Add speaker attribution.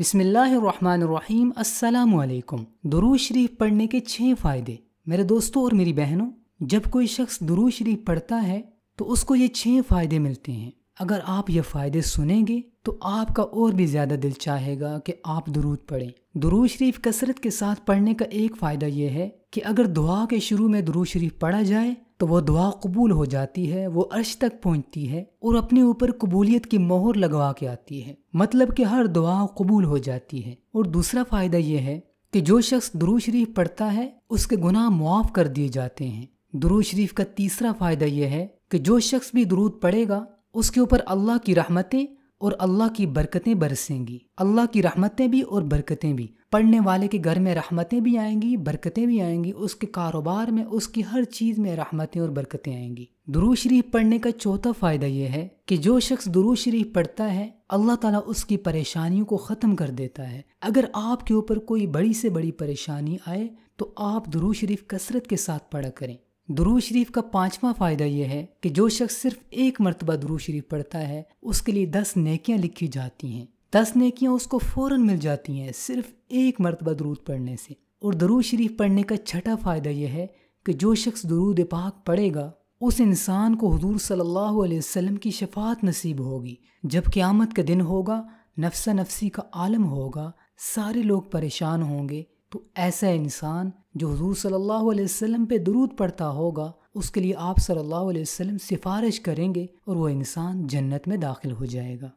Speaker 1: अस्सलाम वालेकुम दुरू शरीफ पढ़ने के छः फ़ायदे मेरे दोस्तों और मेरी बहनों जब कोई शख्स दुरू शरीफ पढ़ता है तो उसको ये छः फ़ायदे मिलते हैं अगर आप ये फ़ायदे सुनेंगे तो आपका और भी ज़्यादा दिल चाहेगा कि आप दुरूद पढ़ें दुरू शरीफ कसरत के साथ पढ़ने का एक फ़ायदा यह है कि अगर दुआ के शुरू में दुरू शरीफ पढ़ा जाए तो वह दुआ कबूल हो जाती है वो अर्श तक पहुंचती है और अपने ऊपर कबूलियत की मोहर लगवा के आती है मतलब कि हर दुआ कबूल हो जाती है और दूसरा फ़ायदा यह है कि जो शख्स दुरू शरीफ पढ़ता है उसके गुनाह मुआफ़ कर दिए जाते हैं दुरू शरीफ का तीसरा फ़ायदा यह है कि जो शख्स भी दरूद पढ़ेगा उसके ऊपर अल्लाह की रहमतें और अल्लाह की बरकतें बरसेंगी अल्लाह की रहमतें भी और बरकतें भी पढ़ने वाले के घर में रहमतें भी आएंगी बरकतें भी आएंगी उसके कारोबार में उसकी हर चीज़ में रहमतें और बरकतें आएंगी दुरू शरीफ पढ़ने का चौथा फ़ायदा यह है कि जो शख्स दुरू शरीफ पढ़ता है अल्लाह ताला उसकी परेशानियों को ख़त्म कर देता है अगर आपके ऊपर कोई बड़ी से बड़ी परेशानी आए तो आप दुरू शरीफ कसरत के साथ पढ़ा करें दुरू शरीफ का पांचवा फ़ायदा यह है कि जो शख्स सिर्फ एक मरतबा दुरू शरीफ पढ़ता है उसके लिए दस नेकियां लिखी जाती हैं दस नेकियां उसको फ़ौर मिल जाती हैं सिर्फ एक मरतबा दरूद पढ़ने से और दरू शरीफ पढ़ने का छठा फ़ायदा यह है कि जो शख्स दरूद पाक पढ़ेगा उस इंसान को हजूर सल्लल्लाहु अलैहि वसल्लम की शफात नसीब होगी जब क़्यामत का दिन होगा नफसा नफसी का आलम होगा सारे लोग परेशान होंगे तो ऐसा इंसान जो हजूर सल्लल्लाहु अलैहि वसल्लम पे दरूद पड़ता होगा उसके लिए आप सल्लल्लाहु अलैहि वसल्लम सिफारिश करेंगे और वह इंसान जन्नत में दाखिल हो जाएगा